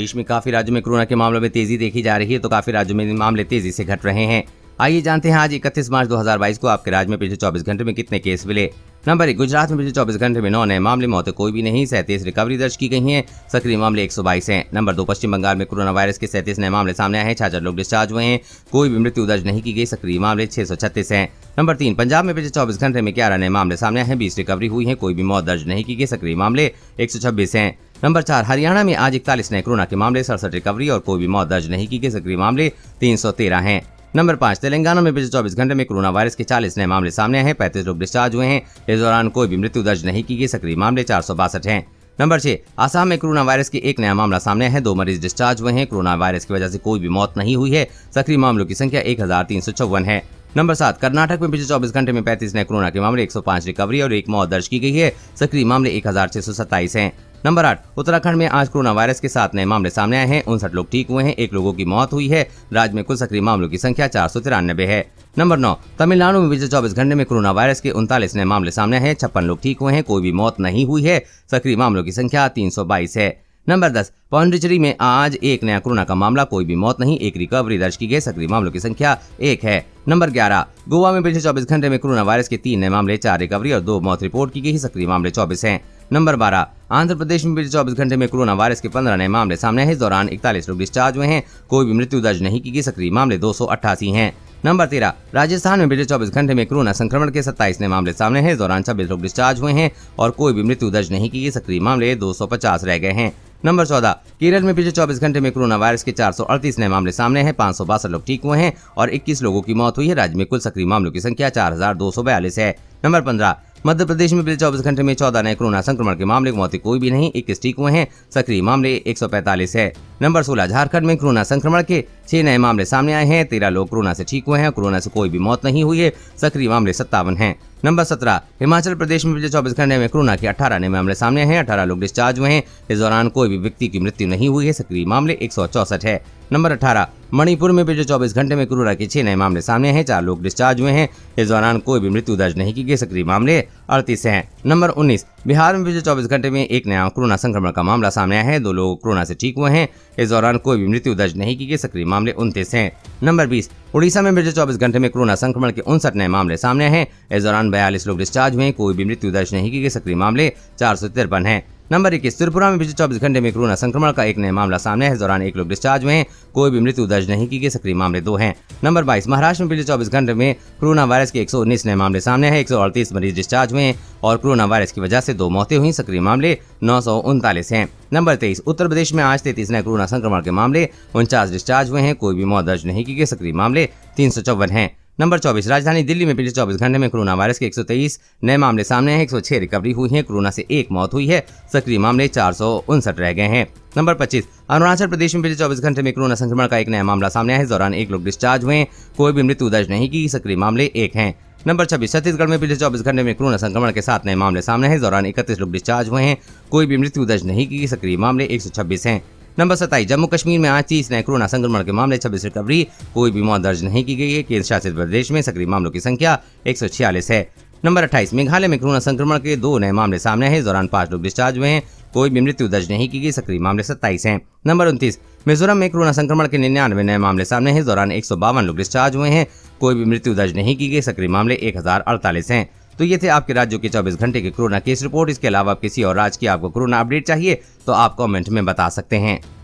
देश में काफी राज्यों में कोरोना के मामलों में तेजी देखी जा रही है तो काफी राज्यों में मामले तेजी से घट रहे हैं आइए जानते हैं आज 31 मार्च 2022 को आपके राज्य में पिछले 24 घंटे में कितने केस मिले नंबर एक गुजरात में पिछले 24 घंटे में नौ नए मामले मौतें कोई भी नहीं सैंतीस रिकवरी दर्ज की गई है सक्रिय मामले एक हैं नंबर दो पश्चिम बंगाल में कोरोना वायरस के सैंतीस नए मामले सामने आए हैं छाछठ लोग डिस्चार्ज हुए हैं कोई भी मृत्यु दर्ज नहीं की गई सक्रिय मामले छह सौ है नंबर तीन पंजाब में पिछले चौबीस घंटे में ग्यारह नए मामले सामने आए हैं बीस रिकवरी हुई है कोई भी मौत दर्ज नहीं की गई सक्रिय मामले एक सौ छब्बीस नंबर चार हरियाणा में आज इकतालीस नए कोरोना के मामले सड़सठ रिकवरी और कोई भी मौत दर्ज नहीं की गई सक्रिय मामले तीन सौ तेरह है नंबर पाँच तेलंगाना में पिछले चौबीस घंटे में कोरोना वायरस के चालीस नए मामले सामने आए हैं पैंतीस लोग डिस्चार्ज हुए हैं इस दौरान कोई भी मृत्यु दर्ज नहीं की गई सक्रिय मामले चार सौ बासठ है नंबर छह आसाम में कोरोना वायरस के एक नया मामला सामने है दो मरीज डिस्चार्ज हुए हैं कोरोना वायरस की वजह से कोई भी मौत नहीं हुई है सक्रिय मामलों की संख्या एक है नंबर सात कर्नाटक में पिछले चौबीस घंटे में पैंतीस नए कोरोना के मामले 105 रिकवरी और एक मौत दर्ज की गई है सक्रिय मामले एक हजार है नंबर आठ उत्तराखंड में आज कोरोना वायरस के सात नए मामले सामने आए हैं उनसठ लोग ठीक हुए हैं एक लोगों की मौत हुई है राज्य में कुल सक्रिय मामलों की संख्या चार है नंबर नौ तमिलनाडु में पिछले चौबीस घंटे में कोरोना वायरस के उनतालीस नए मामले सामने हैं छप्पन लोग ठीक हुए हैं कोई भी मौत नहीं हुई है सक्रिय मामलों की संख्या तीन है नंबर दस पौंडिचेरी में आज एक नया कोरोना का मामला कोई भी मौत नहीं एक रिकवरी दर्ज की गई सक्रिय मामलों की संख्या एक है नंबर ग्यारह गोवा में पिछले चौबीस घंटे में कोरोना वायरस के तीन नए मामले चार रिकवरी और दो मौत रिपोर्ट की गई सक्रिय मामले चौबीस है नंबर बारह आंध्र प्रदेश में पिछले चौबीस घंटे में कोरोना वायरस के पंद्रह नए मामले सामने हैं इस दौरान इकतालीस लोग डिस्चार्ज हुए हैं कोई भी मृत्यु दर्ज नहीं की गई सक्रिय मामले दो सौ अट्ठासी है नंबर तेरह राजस्थान में पिछले चौबीस घंटे में कोरोना संक्रमण के सत्ताईस नए मामले सामने हैं इस दौरान छब्बीस लोग डिस्चार्ज हुए हैं और कोई भी मृत्यु दर्ज नहीं की गई सक्रिय मामले दो सौ पचास रह गए हैं नंबर चौदह केरल में पिछले 24 घंटे में कोरोना वायरस के चार नए मामले सामने हैं पाँच लोग ठीक हुए हैं और 21 लोगों की मौत हुई है राज्य में कुल सक्रिय मामलों की संख्या चार है नंबर पंद्रह मध्य प्रदेश में पिछले चौबीस घंटे में चौदह नए कोरोना संक्रमण के मामले मौत कोई भी नहीं इक्कीस ठीक हुए हैं सक्रिय मामले 145 है नंबर सोलह झारखंड में कोरोना संक्रमण के छह नए मामले सामने आए हैं तेरह लोग कोरोना से ठीक हुए हैं कोरोना से कोई भी मौत नहीं हुई है सक्रिय मामले सत्तावन है नंबर सत्रह हिमाचल प्रदेश में पिछले चौबीस घंटे में कोरोना के अठारह नए मामले सामने हैं अठारह लोग डिस्चार्ज हुए हैं इस दौरान कोई भी व्यक्ति की मृत्यु नहीं हुई है सक्रिय मामले एक है नंबर अठारह मणिपुर में पिछले 24 घंटे में कोरोना के छह नए मामले सामने हैं चार लोग डिस्चार्ज हुए हैं इस दौरान कोई भी मृत्यु दर्ज नहीं की गई सक्रिय मामले अड़तीस हैं नंबर उन्नीस बिहार में पिछले चौबीस घंटे में एक नया कोरोना संक्रमण का मामला सामने आया है दो लोग कोरोना से ठीक हुए हैं इस दौरान कोई भी मृत्यु दर्ज नहीं की गई सक्रिय मामले उनतीस हैं नंबर बीस उड़ीसा में पिछले चौबीस घंटे में कोरोना संक्रमण के उनसठ नए मामले सामने हैं इस दौरान बयालीस लोग डिस्चार्ज हुए कोई भी मृत्यु दर्ज नहीं की गई सक्रिय मामले चार सौ तिरपन है नंबर इक्कीस त्रिपुरा में पिछले चौबीस घंटे में कोरोना संक्रमण का एक नया मामला सामने है इस दौरान एक लोग डिस्चार्ज हुए हैं कोई भी मृत्यु दर्ज नहीं की गई सक्रिय मामले दो हैं नंबर बाईस महाराष्ट्र में पिछले चौबीस घंटे में कोरोना वायरस के एक नए मामले सामने हैं एक मरीज डिस्चार्ज हुए हैं और कोरोना वायरस की वजह से दो मौतें हुई सक्रिय मामले नौ हैं नंबर तेईस उत्तर प्रदेश में आज तैतीस नए कोरोना संक्रमण के मामले उनचास डिस्चार्ज हुए हैं कोई भी मौत दर्ज नहीं की गई सक्रिय मामले तीन सौ है नंबर 24 राजधानी दिल्ली में पिछले 24 घंटे में कोरोना वायरस के 123 नए मामले सामने हैं 106 रिकवरी हुई है कोरोना से एक मौत हुई है सक्रिय मामले चार रह गए हैं नंबर 25 अरुणाचल प्रदेश में पिछले 24 घंटे में कोरोना संक्रमण का एक नया मामला सामने आया है दौरान एक लोग डिस्चार्ज हुए कोई भी मृत्यु दर्ज नहीं की सक्रिय मामले एक हैं नंबर छब्बीस छत्तीसगढ़ में पिछले चौबीस घंटे में कोरोना संक्रमण के साथ नए मामले सामने हैं दौरान इकतीस लोग डिस्चार्ज हुए हैं कोई भी मृत्यु दर्ज नहीं की सक्रिय मामले एक हैं नंबर सताई जम्मू कश्मीर में आज तीस नए कोरोना संक्रमण के मामले छब्बीस रिकवरी कोई भी मौत दर्ज नहीं की गई है केंद्र शासित प्रदेश में सक्रिय मामलों की संख्या एक है नंबर अट्ठाईस मेघालय में कोरोना संक्रमण के दो नए मामले सामने हैं इस दौरान पांच लोग डिस्चार्ज हुए हैं कोई भी मृत्यु दर्ज नहीं की गई सक्रिय मामले सत्ताईस हैं नंबर उनतीस मिजोरम में कोरोना संक्रमण के निन्यानवे नए मामले सामने हैं इस दौरान एक लोग डिस्चार्ज हुए हैं कोई भी मृत्यु दर्ज नहीं की गई सक्रिय मामले एक हजार अड़तालीस हैं तो ये थे आपके राज्यों के 24 घंटे के कोरोना केस रिपोर्ट इसके अलावा किसी और राज्य की आपको कोरोना अपडेट चाहिए तो आप कमेंट में बता सकते हैं